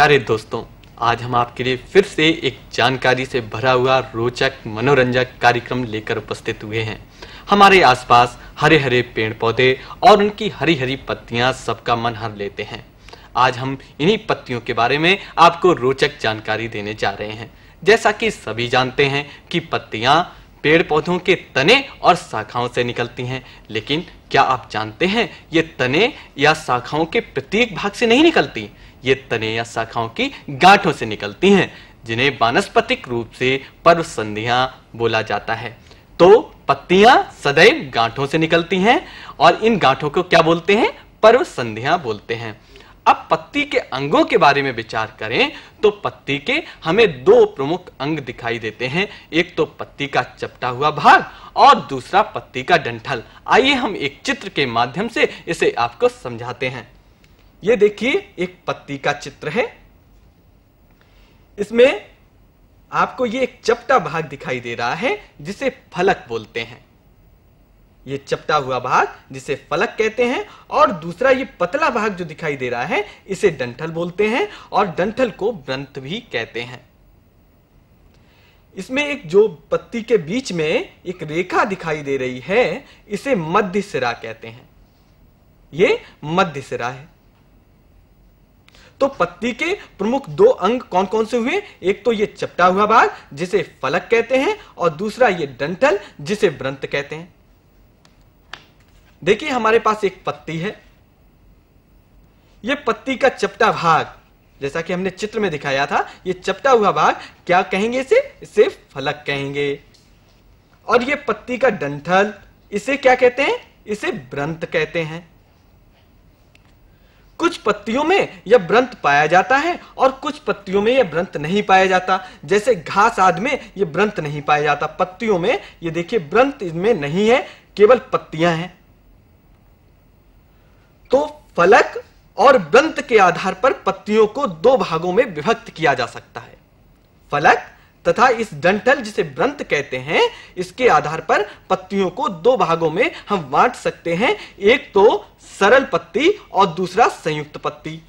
प्यारे दोस्तों आज हम आपके लिए फिर से एक जानकारी से भरा हुआ रोचक मनोरंजक कार्यक्रम लेकर उपस्थित हुए हैं हमारे आसपास हरे हरे पेड़ पौधे और उनकी हरी हरी पत्तियां सबका मन हर लेते हैं आज हम इन्हीं पत्तियों के बारे में आपको रोचक जानकारी देने जा रहे हैं जैसा कि सभी जानते हैं कि पत्तियां पेड़ पौधों के तने और शाखाओं से निकलती हैं लेकिन क्या आप जानते हैं ये तने या शाखाओं के प्रत्येक भाग से नहीं निकलती ये तने या शाखाओं की गांठों से निकलती हैं जिन्हें वानस्पतिक रूप से पर्व संधिया बोला जाता है तो पत्तियां सदैव गांठों से निकलती हैं और इन गांठों को क्या बोलते हैं पर्व संधिया बोलते हैं अब पत्ती के अंगों के बारे में विचार करें तो पत्ती के हमें दो प्रमुख अंग दिखाई देते हैं एक तो पत्ती का चपटा हुआ भाग और दूसरा पत्ती का डंठल आइए हम एक चित्र के माध्यम से इसे आपको समझाते हैं ये देखिए एक पत्ती का चित्र है इसमें आपको ये एक चपटा भाग दिखाई दे रहा है जिसे फलक बोलते हैं ये चपटा हुआ भाग जिसे फलक कहते हैं और दूसरा ये पतला भाग जो दिखाई दे रहा है इसे डंठल बोलते हैं और डंठल को ब्रंथ भी कहते हैं इसमें एक जो पत्ती के बीच में एक रेखा दिखाई दे रही है इसे मध्य सिरा कहते हैं ये मध्य सिरा है तो पत्ती के प्रमुख दो अंग कौन कौन से हुए एक तो ये चपटा हुआ भाग जिसे फलक कहते हैं और दूसरा ये डंठल जिसे व्रंत कहते हैं देखिए हमारे पास एक पत्ती है यह पत्ती का चपटा भाग जैसा कि हमने चित्र में दिखाया था यह चपटा हुआ भाग क्या कहेंगे इसे इसे फलक कहेंगे और यह पत्ती का डंठल इसे क्या कहते हैं इसे ब्रंत कहते हैं कुछ पत्तियों में यह ब्रंत पाया जाता है और कुछ पत्तियों में यह ब्रंत नहीं पाया जाता जैसे घास आदि में यह ब्रंत नहीं पाया जाता पत्तियों में ये देखिए ब्रंत इसमें नहीं है केवल पत्तियां हैं तो फलक और ब्रंत के आधार पर पत्तियों को दो भागों में विभक्त किया जा सकता है फलक तथा इस डंठल जिसे ब्रंत कहते हैं इसके आधार पर पत्तियों को दो भागों में हम बांट सकते हैं एक तो सरल पत्ती और दूसरा संयुक्त पत्ती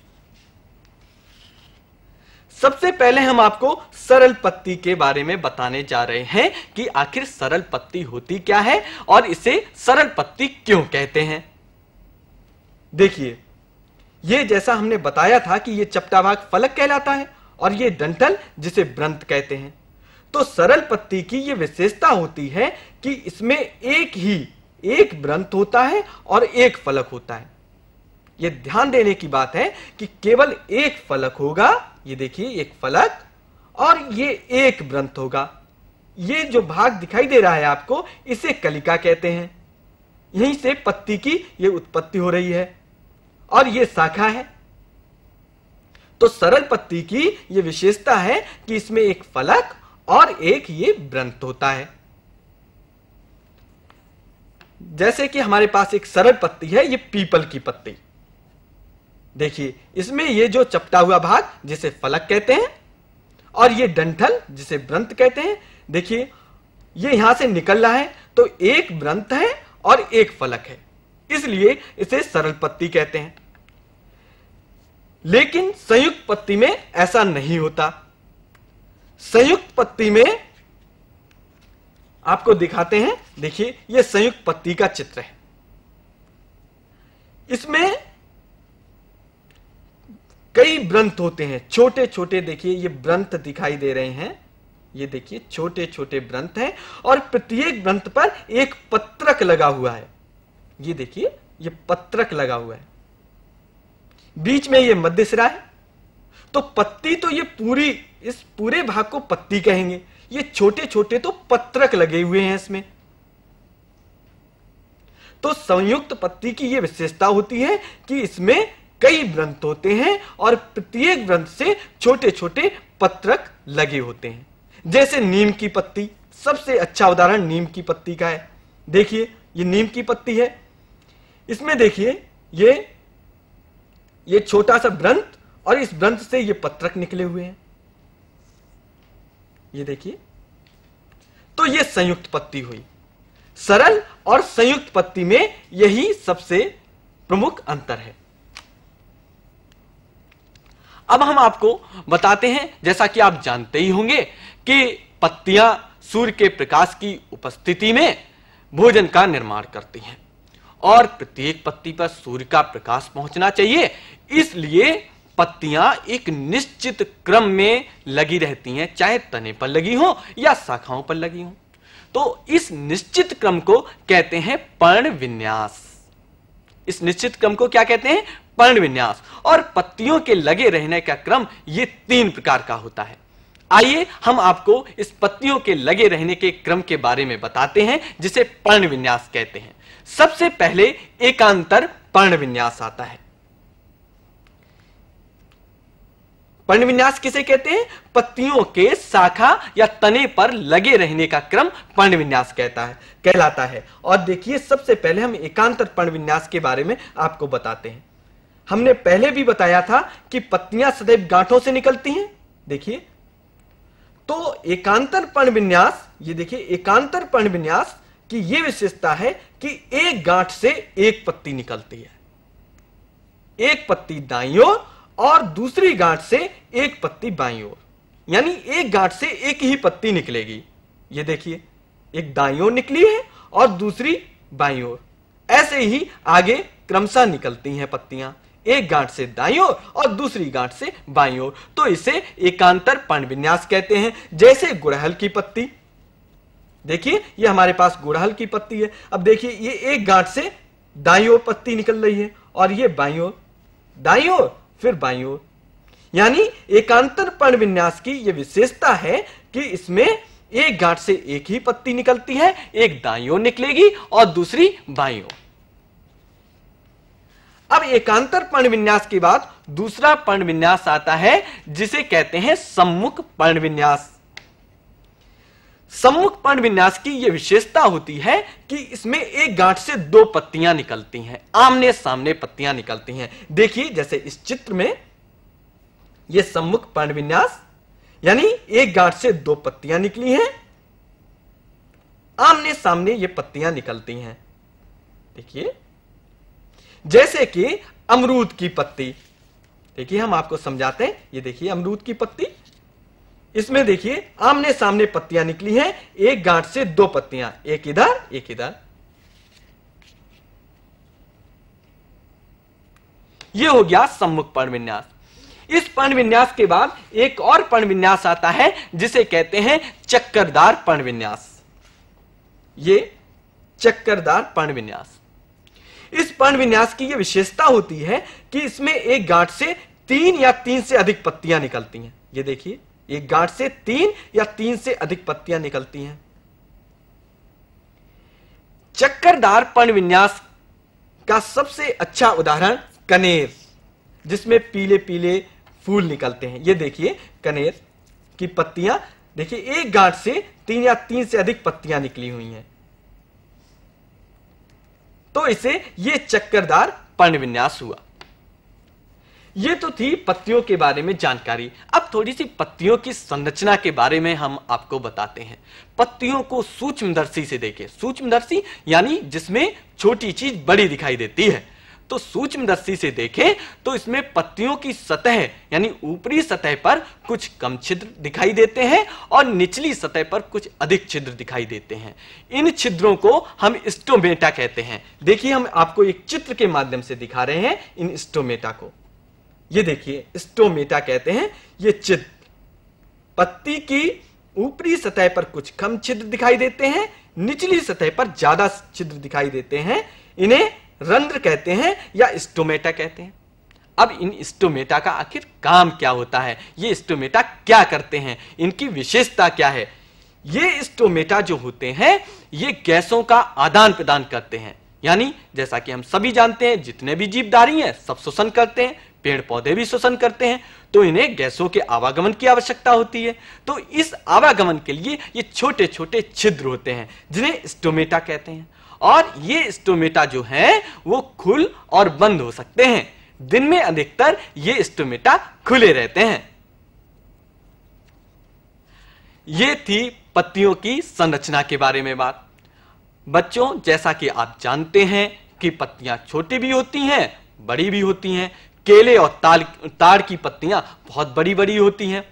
सबसे पहले हम आपको सरल पत्ती के बारे में बताने जा रहे हैं कि आखिर सरल पत्ती होती क्या है और इसे सरल पत्ती क्यों कहते हैं देखिए ये जैसा हमने बताया था कि ये चपटा भाग फलक कहलाता है और ये डंठल जिसे ब्रंथ कहते हैं तो सरल पत्ती की ये विशेषता होती है कि इसमें एक ही एक ब्रंथ होता है और एक फलक होता है ये ध्यान देने की बात है कि केवल एक फलक होगा ये देखिए एक फलक और ये एक ब्रंथ होगा ये जो भाग दिखाई दे रहा है आपको इसे कलिका कहते हैं यहीं से पत्ती की ये उत्पत्ति हो रही है और ये शाखा है तो सरल पत्ती की ये विशेषता है कि इसमें एक फलक और एक ये ब्रंथ होता है जैसे कि हमारे पास एक सरल पत्ती है ये पीपल की पत्ती देखिए इसमें ये जो चपटा हुआ भाग जिसे फलक कहते हैं और ये डंठल जिसे ब्रंथ कहते हैं देखिए ये यहां से निकल रहा है तो एक ब्रंथ है और एक फलक है इसलिए इसे सरल पत्ती कहते हैं लेकिन संयुक्त पत्ती में ऐसा नहीं होता संयुक्त पत्ती में आपको दिखाते हैं देखिए यह संयुक्त पत्ती का चित्र है इसमें कई ब्रंथ होते हैं छोटे छोटे देखिए ये ब्रंथ दिखाई दे रहे हैं ये देखिए छोटे छोटे ब्रंथ हैं और प्रत्येक ब्रंथ पर एक पत्रक लगा हुआ है ये देखिए ये पत्रक लगा हुआ है बीच में ये मध्य सिरा है तो पत्ती तो ये पूरी इस पूरे भाग को पत्ती कहेंगे ये छोटे छोटे तो पत्रक लगे हुए हैं इसमें तो संयुक्त पत्ती की ये विशेषता होती है कि इसमें कई ग्रंथ होते हैं और प्रत्येक ग्रंथ से छोटे छोटे पत्रक लगे होते हैं जैसे नीम की पत्ती सबसे अच्छा उदाहरण नीम की पत्ती का है देखिए ये नीम की पत्ती है इसमें देखिए ये ये छोटा सा ग्रंथ और इस ग्रंथ से ये पत्रक निकले हुए हैं ये देखिए तो ये संयुक्त पत्ति हुई सरल और संयुक्त पत्ति में यही सबसे प्रमुख अंतर है अब हम आपको बताते हैं जैसा कि आप जानते ही होंगे कि पत्तियां सूर्य के प्रकाश की उपस्थिति में भोजन का निर्माण करती हैं और प्रत्येक पत्ती पर सूर्य का प्रकाश पहुंचना चाहिए इसलिए पत्तियां एक निश्चित क्रम में लगी रहती हैं चाहे तने पर लगी हो या शाखाओं पर लगी हो तो इस निश्चित क्रम को कहते हैं पर्ण विन्यास इस निश्चित क्रम को क्या कहते हैं पर्ण विन्यास और पत्तियों के लगे रहने का क्रम ये तीन प्रकार का होता है आइए हम आपको इस पत्तियों के लगे रहने के क्रम के बारे में बताते हैं जिसे पर्ण विन्यास कहते हैं सबसे पहले एकांतर पर्ण विन्यास आता है पर्ण विन्यास किसे कहते हैं पत्तियों के शाखा या तने पर लगे रहने का क्रम पर्ण विन्यास कहता है कहलाता है और देखिए सबसे पहले हम एकांतर पर्ण विन्यास के बारे में आपको बताते हैं हमने पहले भी बताया था कि पत्तियां सदैव गांठों से निकलती हैं देखिए तो एकांतर पर्ण विन्यास ये देखिए एकांतर पर्ण विन्यास कि यह विशेषता है कि एक गांठ से एक पत्ती निकलती है एक पत्ती दाई ओर और दूसरी गांठ से एक पत्ती बाई ओर यानी एक गांठ से एक ही पत्ती निकलेगी ये देखिए एक दाई ओर निकली है और दूसरी बाई ओर ऐसे ही आगे क्रमशः निकलती हैं पत्तियां एक गांठ से दाई ओर और दूसरी गांठ से बाई ओर तो इसे एकांतर पर्ण विन्यास कहते हैं जैसे गुड़हल की पत्ती देखिए ये हमारे पास गुड़हल की पत्ती है अब देखिए ये एक गांठ से दाई ओर पत्ती निकल रही है और ये बाई ओर दाई ओर फिर बाई ओर यानी एकांतर पर्ण विन्यास की ये विशेषता है कि इसमें एक गांठ से एक ही पत्ती निकलती है एक दाई ओर निकलेगी और दूसरी बाई ओर अब एकांतर पर्ण विन्यास के बाद दूसरा पर्ण विन्यास आता है जिसे कहते हैं सम्मुख पर्ण विन्यास सम्मुख पर्ण विन्यास की यह विशेषता होती है कि इसमें एक गांठ से दो पत्तियां निकलती हैं आमने सामने पत्तियां निकलती हैं देखिए जैसे इस चित्र में यह सम्मुख पर्ण विन्यास यानी एक गांठ से दो पत्तियां निकली हैं आमने सामने ये पत्तियां निकलती हैं देखिए जैसे कि अमरूद की पत्ती देखिए हम आपको समझाते हैं ये देखिए अमरूद की पत्ती इसमें देखिए आमने सामने पत्तियां निकली हैं एक गांठ से दो पत्तियां एक इधर एक इधर यह हो गया सम्मुख पर्ण विन्यास इस पर्ण विन्यास के बाद एक और पर्ण विन्यास आता है जिसे कहते हैं चक्करदार पर्ण विन्यास ये चक्करदार पर्ण विन्यास इस पर्ण विन्यास की यह विशेषता होती है कि इसमें एक गांठ से तीन या तीन से अधिक पत्तियां निकलती हैं ये देखिए एक गांठ से तीन या तीन से अधिक पत्तियां निकलती हैं चक्करदार पर्ण विन्यास का सबसे अच्छा उदाहरण कनेर जिसमें पीले पीले फूल निकलते हैं ये देखिए कनेर की पत्तियां देखिए एक गांठ से तीन या तीन से अधिक पत्तियां निकली हुई हैं तो इसे ये चक्करदार पर्ण विन्यास हुआ ये तो थी पत्तियों के बारे में जानकारी अब थोड़ी सी पत्तियों की संरचना के बारे में हम आपको बताते हैं पत्तियों को सूक्ष्मदर्शी से देखें सूक्ष्मदर्शी यानी जिसमें छोटी चीज बड़ी दिखाई देती है तो सूक्ष्मदर्शी से देखें तो इसमें पत्तियों की सतह यानी ऊपरी सतह पर कुछ कम छिद्र दिखाई देते हैं और निचली सतह पर कुछ अधिक छिद्र दिखाई देते हैं इन छिद्रों को हम स्टोमेटा कहते हैं देखिए हम आपको एक चित्र के माध्यम से दिखा रहे हैं इन स्टोमेटा को ये देखिए स्टोमेटा कहते हैं ये चिद पत्ती की ऊपरी सतह पर कुछ कम छिद्र दिखाई देते हैं निचली सतह पर ज्यादा छिद्र दिखाई देते हैं इन्हें रंध्र कहते हैं या स्टोमेटा कहते हैं अब इन स्टोमेटा का आखिर काम क्या होता है ये स्टोमेटा क्या करते हैं इनकी विशेषता क्या है ये स्टोमेटा जो होते हैं ये गैसों का आदान प्रदान करते हैं यानी जैसा कि हम सभी जानते हैं जितने भी जीवदारी हैं सब शोषण करते हैं पेड़ पौधे भी श्वसन करते हैं तो इन्हें गैसों के आवागमन की आवश्यकता होती है तो इस आवागमन के लिए ये छोटे छोटे छिद्र होते हैं जिन्हें स्टोमेटा कहते हैं और ये स्टोमेटा जो है वो खुल और बंद हो सकते हैं दिन में अधिकतर ये स्टोमेटा खुले रहते हैं ये थी पत्तियों की संरचना के बारे में बात बच्चों जैसा कि आप जानते हैं कि पत्तियां छोटी भी होती हैं बड़ी भी होती हैं केले और ताल ताड़ की पत्तियां बहुत बड़ी बड़ी होती हैं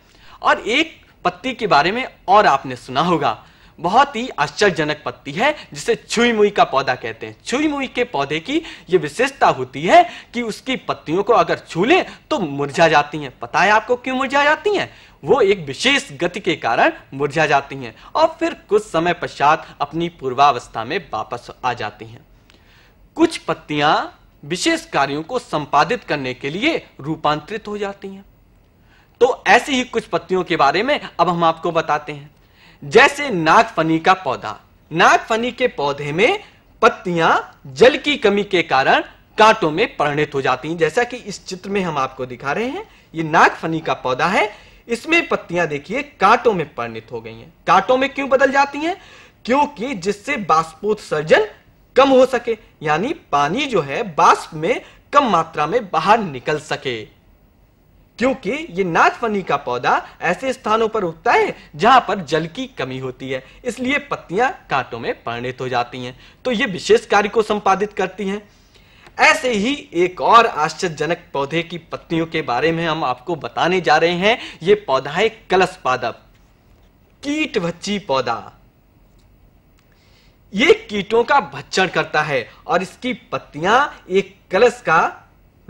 और एक पत्ती के बारे में और आपने सुना होगा बहुत ही आश्चर्यजनक पत्ती है जिसे छुई मुई का पौधा कहते हैं छुई मुई के पौधे की ये विशेषता होती है कि उसकी पत्तियों को अगर छू लें तो मुरझा जाती हैं पता है आपको क्यों मुरझा जाती हैं वो एक विशेष गति के कारण मुरझा जाती हैं और फिर कुछ समय पश्चात अपनी पूर्वावस्था में वापस आ जाती हैं कुछ पत्तियां विशेष कार्यों को संपादित करने के लिए रूपांतरित हो जाती हैं तो ऐसी ही कुछ पत्तियों के बारे में अब हम आपको बताते हैं जैसे नागफनी का पौधा नागफनी के पौधे में पत्तियां जल की कमी के कारण कांटों में परिणित हो जाती हैं जैसा कि इस चित्र में हम आपको दिखा रहे हैं ये नागफनी का पौधा है इसमें पत्तियां देखिए कांटों में परिणित हो गई हैं कांटों में क्यों बदल जाती हैं क्योंकि जिससे बाष्पोत्सर्जन कम हो सके यानी पानी जो है बाष्प में कम मात्रा में बाहर निकल सके क्योंकि ये नाचफनी का पौधा ऐसे स्थानों पर उगता है जहां पर जल की कमी होती है इसलिए पत्तियां कांटों में परिणित हो जाती हैं तो ये विशेष कार्य को संपादित करती हैं ऐसे ही एक और आश्चर्यजनक पौधे की पत्तियों के बारे में हम आपको बताने जा रहे हैं ये पौधा है कलश पादप कीट पौधा ये कीटों का भक्षण करता है और इसकी पत्तियां एक कलश का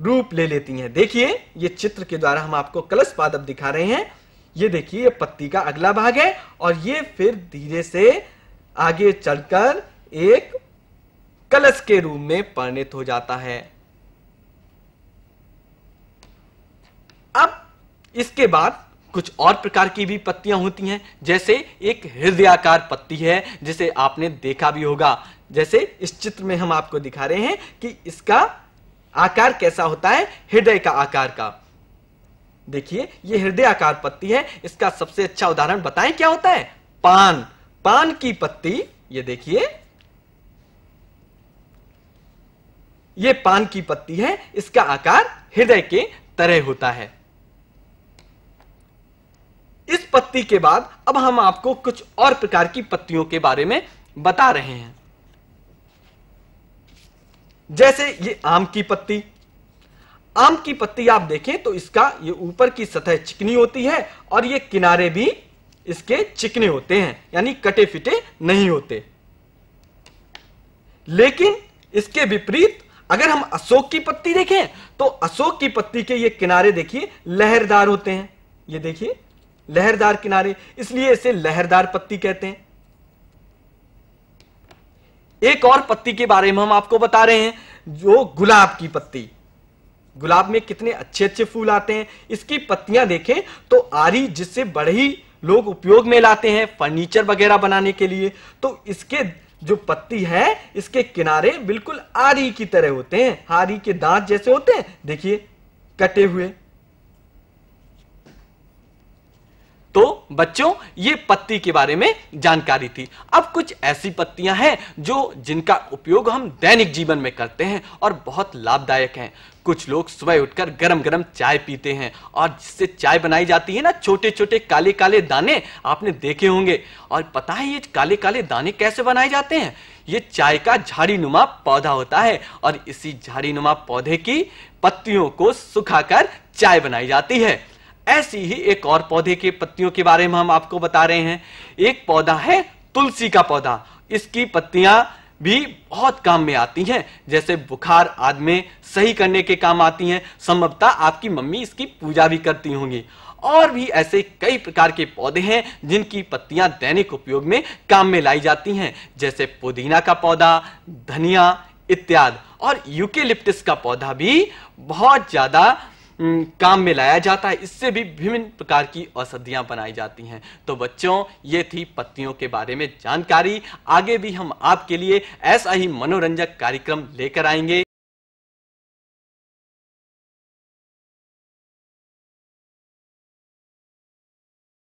रूप ले लेती हैं देखिए ये चित्र के द्वारा हम आपको कलश पादप दिखा रहे हैं ये देखिए ये पत्ती का अगला भाग है और ये फिर धीरे से आगे चलकर एक कलश के रूप में परिणित हो जाता है अब इसके बाद कुछ और प्रकार की भी पत्तियां होती हैं जैसे एक हृदयाकार पत्ती है जिसे आपने देखा भी होगा जैसे इस चित्र में हम आपको दिखा रहे हैं कि इसका आकार कैसा होता है हृदय का आकार का देखिए ये हृदय आकार पत्ती है इसका सबसे अच्छा उदाहरण बताएं क्या होता है पान पान की पत्ती ये देखिए ये पान की पत्ती है इसका आकार हृदय के तरह होता है पत्ती के बाद अब हम आपको कुछ और प्रकार की पत्तियों के बारे में बता रहे हैं जैसे ये आम की पत्ती आम की पत्ती आप देखें तो इसका ये ऊपर की सतह चिकनी होती है और ये किनारे भी इसके चिकने होते हैं यानी कटे फिटे नहीं होते लेकिन इसके विपरीत अगर हम अशोक की पत्ती देखें तो अशोक की पत्ती के ये किनारे देखिए लहरदार होते हैं ये देखिए लहरदार किनारे इसलिए इसे लहरदार पत्ती कहते हैं एक और पत्ती के बारे में हम आपको बता रहे हैं जो गुलाब की पत्ती गुलाब में कितने अच्छे अच्छे फूल आते हैं इसकी पत्तियां देखें तो आरी जिससे बड़े ही लोग उपयोग में लाते हैं फर्नीचर वगैरह बनाने के लिए तो इसके जो पत्ती है इसके किनारे बिल्कुल आरी की तरह होते हैं आरी के दांत जैसे होते हैं देखिए कटे हुए तो बच्चों ये पत्ती के बारे में जानकारी थी अब कुछ ऐसी पत्तियां हैं जो जिनका उपयोग हम दैनिक जीवन में करते हैं और बहुत लाभदायक हैं कुछ लोग सुबह उठकर गरम गरम चाय पीते हैं और जिससे चाय बनाई जाती है ना छोटे छोटे काले काले दाने आपने देखे होंगे और पता है ये काले काले दाने कैसे बनाए जाते हैं ये चाय का झाड़ी नुमा पौधा होता है और इसी झाड़ी नुमा पौधे की पत्तियों को सुखाकर चाय बनाई जाती है ऐसी ही एक और पौधे के पत्तियों के बारे में हम आपको बता रहे हैं एक पौधा है तुलसी का पौधा इसकी पत्तियां भी बहुत काम में आती हैं जैसे बुखार आदि में सही करने के काम आती हैं संभवतः आपकी मम्मी इसकी पूजा भी करती होंगी और भी ऐसे कई प्रकार के पौधे हैं जिनकी पत्तियां दैनिक उपयोग में काम में लाई जाती हैं जैसे पुदीना का पौधा धनिया इत्यादि और यूकेलिप्टिस का पौधा भी बहुत ज्यादा काम में लाया जाता है इससे भी विभिन्न प्रकार की औषधियाँ बनाई जाती हैं तो बच्चों ये थी पत्तियों के बारे में जानकारी आगे भी हम आपके लिए ऐसा ही मनोरंजक कार्यक्रम लेकर आएंगे